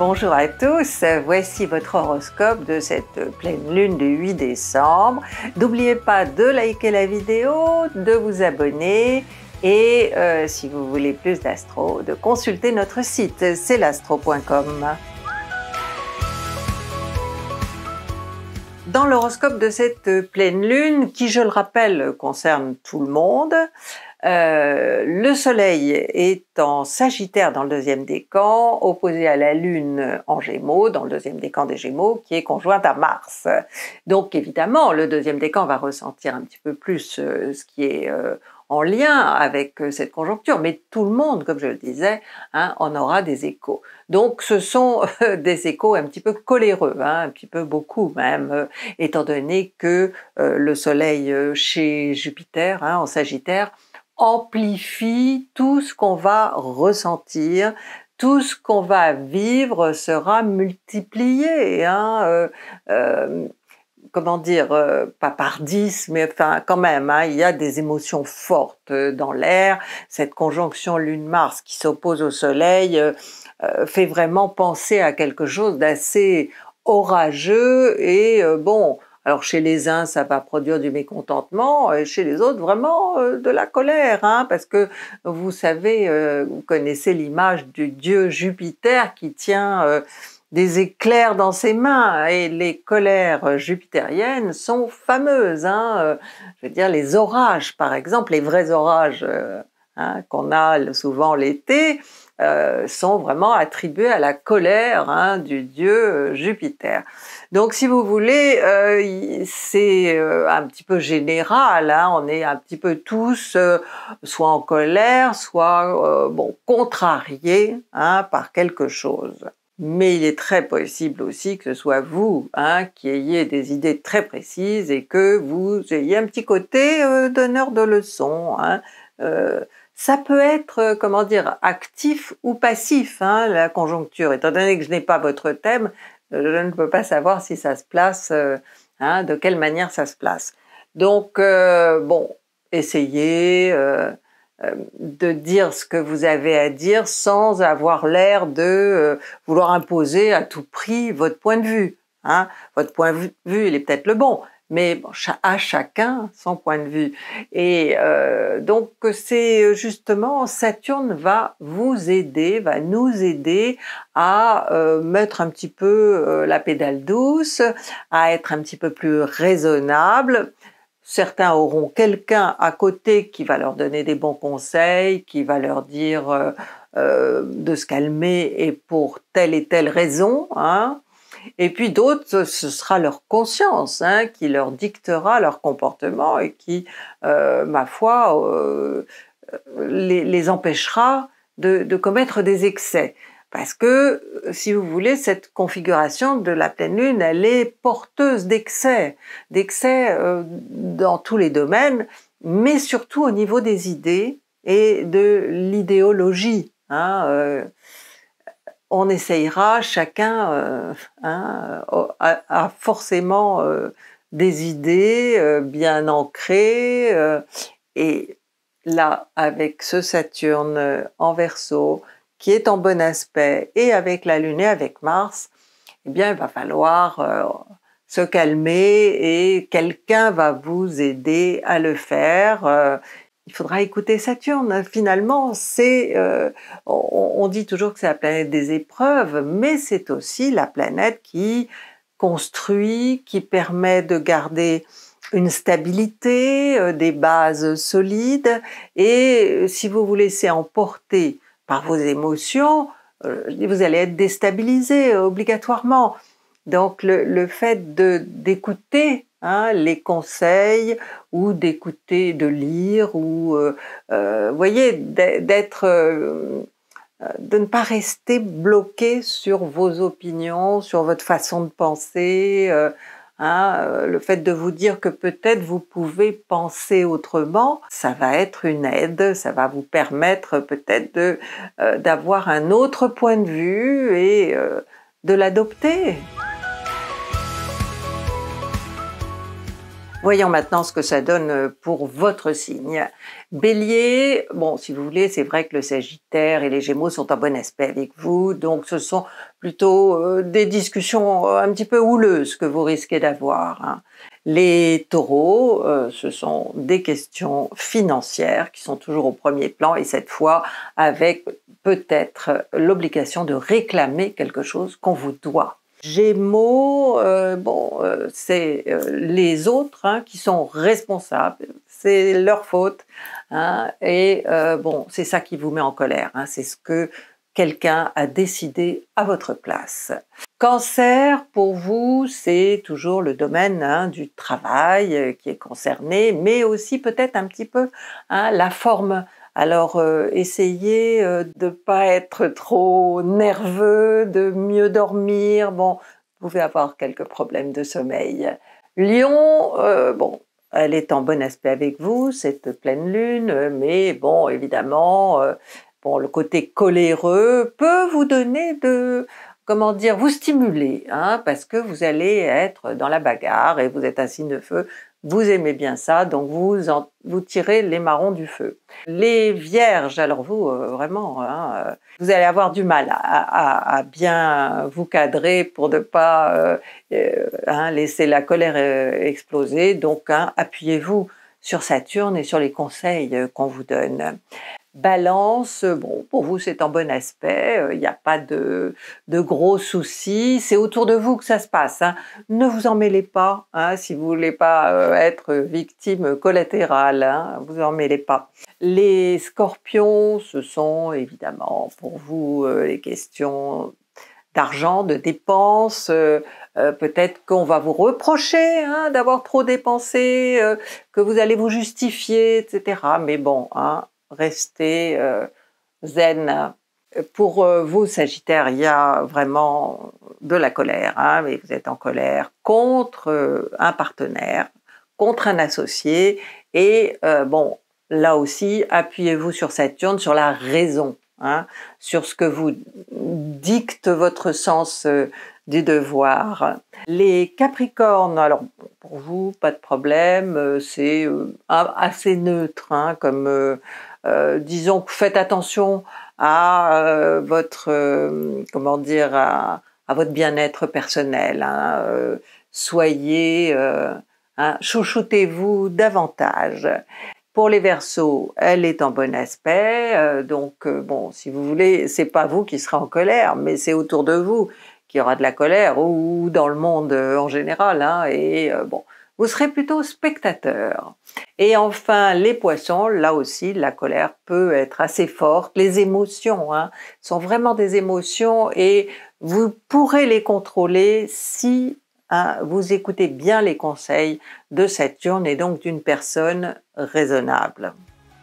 Bonjour à tous, voici votre horoscope de cette pleine lune du 8 décembre. N'oubliez pas de liker la vidéo, de vous abonner et euh, si vous voulez plus d'astro, de consulter notre site, c'est l'astro.com. Dans l'horoscope de cette pleine lune, qui je le rappelle concerne tout le monde, euh, le Soleil est en Sagittaire dans le deuxième décan, opposé à la Lune en Gémeaux, dans le deuxième décan des Gémeaux, qui est conjointe à Mars. Donc évidemment, le deuxième décan va ressentir un petit peu plus euh, ce qui est euh, en lien avec cette conjoncture, mais tout le monde, comme je le disais, hein, en aura des échos. Donc ce sont des échos un petit peu coléreux, hein, un petit peu beaucoup même, étant donné que le Soleil chez Jupiter, hein, en Sagittaire, amplifie tout ce qu'on va ressentir, tout ce qu'on va vivre sera multiplié. Hein, euh, euh, comment dire, euh, pas par dix, mais enfin quand même, hein, il y a des émotions fortes dans l'air. Cette conjonction Lune-Mars qui s'oppose au Soleil fait vraiment penser à quelque chose d'assez orageux et bon, alors chez les uns, ça va produire du mécontentement, et euh, chez les autres, vraiment euh, de la colère, hein, parce que vous savez, euh, vous connaissez l'image du dieu Jupiter qui tient des éclairs dans ses mains, et les colères jupitériennes sont fameuses. Hein, je veux dire, les orages, par exemple, les vrais orages. Hein, qu'on a souvent l'été, euh, sont vraiment attribués à la colère hein, du dieu euh, Jupiter. Donc si vous voulez, euh, c'est un petit peu général, hein. on est un petit peu tous soit en colère, soit bon, contrariés hein, par quelque chose. Mais il est très possible aussi que ce soit vous qui ayez des idées très précises et que vous ayez un petit côté donneur de leçons. Hein. Ça peut être, euh, comment dire, actif ou passif, hein, la conjoncture. Étant donné que je n'ai pas votre thème, euh, je ne peux pas savoir si ça se place, euh, hein, de quelle manière ça se place. Donc, bon, essayez de dire ce que vous avez à dire sans avoir l'air de vouloir imposer à tout prix votre point de vue. Hein. Votre point de vue, il est peut-être le bon, mais à chacun son point de vue. Et euh, donc c'est euh, justement Saturne va vous aider, va nous aider à euh, mettre un petit peu la pédale douce, à être un petit peu plus raisonnable. Certains auront quelqu'un à côté qui va leur donner des bons conseils, qui va leur dire de se calmer et pour telle et telle raison. Hein. Et puis d'autres, ce sera leur conscience hein, qui leur dictera leur comportement et qui, euh, ma foi, euh, les, empêchera de, commettre des excès. Parce que, si vous voulez, cette configuration de la pleine lune, elle est porteuse d'excès, d'excès euh, dans tous les domaines, mais surtout au niveau des idées et de l'idéologie. Hein, on essayera chacun euh, hein, euh, a, forcément euh, des idées bien ancrées et là avec ce Saturne en Verseau qui est en bon aspect et avec la Lune et avec Mars, eh bien il va falloir se calmer et quelqu'un va vous aider à le faire il faudra écouter Saturne. Finalement, c'est, euh, on, dit toujours que c'est la planète des épreuves, mais c'est aussi la planète qui construit, qui permet de garder une stabilité, euh, des bases solides. Et euh, si vous vous laissez emporter par vos émotions, vous allez être déstabilisé obligatoirement. Donc le, le fait d'écouter Hein, les conseils ou d'écouter, de lire ou, euh, euh, voyez, d'être, euh, de ne pas rester bloqué sur vos opinions, sur votre façon de penser. Hein, le fait de vous dire que peut-être vous pouvez penser autrement, ça va être une aide, ça va vous permettre peut-être d'avoir un autre point de vue et de l'adopter. Voyons maintenant ce que ça donne euh, pour votre signe. Bélier, bon, si vous voulez, c'est vrai que le Sagittaire et les Gémeaux sont en bon aspect avec vous, donc ce sont plutôt euh, des discussions euh, un petit peu houleuses que vous risquez d'avoir. Hein. Les taureaux, ce sont des questions financières qui sont toujours au premier plan et cette fois avec peut-être l'obligation de réclamer quelque chose qu'on vous doit. Gémeaux, euh, bon, euh, c'est euh, les autres hein, qui sont responsables, c'est leur faute, hein, et bon, c'est ça qui vous met en colère, hein. c'est ce que quelqu'un a décidé à votre place. Cancer, pour vous, c'est toujours le domaine du travail qui est concerné, mais aussi peut-être un petit peu la forme alors euh, essayez euh, de ne pas être trop nerveux, de mieux dormir. Bon, vous pouvez avoir quelques problèmes de sommeil. Lion, euh, bon, elle est en bon aspect avec vous, cette pleine lune, mais bon, évidemment, bon, le côté coléreux peut vous donner de, comment dire, vous stimuler, hein, parce que vous allez être dans la bagarre et vous êtes un signe de feu vous aimez bien ça, donc vous, en, vous tirez les marrons du feu. Les vierges, alors vous, euh, vraiment, hein, euh, vous allez avoir du mal à, bien vous cadrer pour ne pas euh, hein, laisser la colère exploser. Donc, hein, appuyez-vous sur Saturne et sur les conseils qu'on vous donne. Balance, euh, bon, pour vous c'est en bon aspect, il euh, n'y a pas de, gros soucis, c'est autour de vous que ça se passe. Hein. Ne vous en mêlez pas, hein, si vous voulez pas euh, être victime collatérale, hein, vous en mêlez pas. Les scorpions, ce sont évidemment pour vous les questions d'argent, de dépenses. Peut-être qu'on va vous reprocher hein, d'avoir trop dépensé, que vous allez vous justifier, etc. Mais bon, rester euh, zen. Pour euh, vous, Sagittaire, il y a vraiment de la colère, hein, mais vous êtes en colère contre euh, un partenaire, contre un associé, et bon, là aussi, appuyez-vous sur Saturne, sur la raison, hein, sur ce que vous dicte votre sens du devoir. Les Capricornes, alors pour vous, pas de problème, c'est assez neutre hein, comme euh, disons, faites attention à euh, votre, euh, comment dire, à, votre bien-être personnel. Hein. soyez, hein, chouchoutez-vous davantage. Pour les Verseaux, elle est en bon aspect, donc bon, si vous voulez, c'est pas vous qui serez en colère, mais c'est autour de vous qui aura de la colère ou, dans le monde en général. Hein, et bon, vous serez plutôt spectateur. Et enfin, les poissons, là aussi, la colère peut être assez forte. Les émotions hein, sont vraiment des émotions et vous pourrez les contrôler si hein, vous écoutez bien les conseils de Saturne et donc d'une personne raisonnable.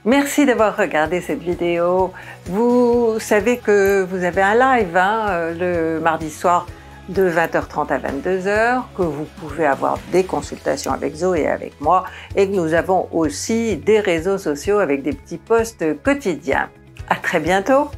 Merci d'avoir regardé cette vidéo. Vous savez que vous avez un live hein, euh, le mardi soir de 20h30 à 22h, que vous pouvez avoir des consultations avec Zoé et avec moi, et que nous avons aussi des réseaux sociaux avec des petits posts quotidiens. À très bientôt!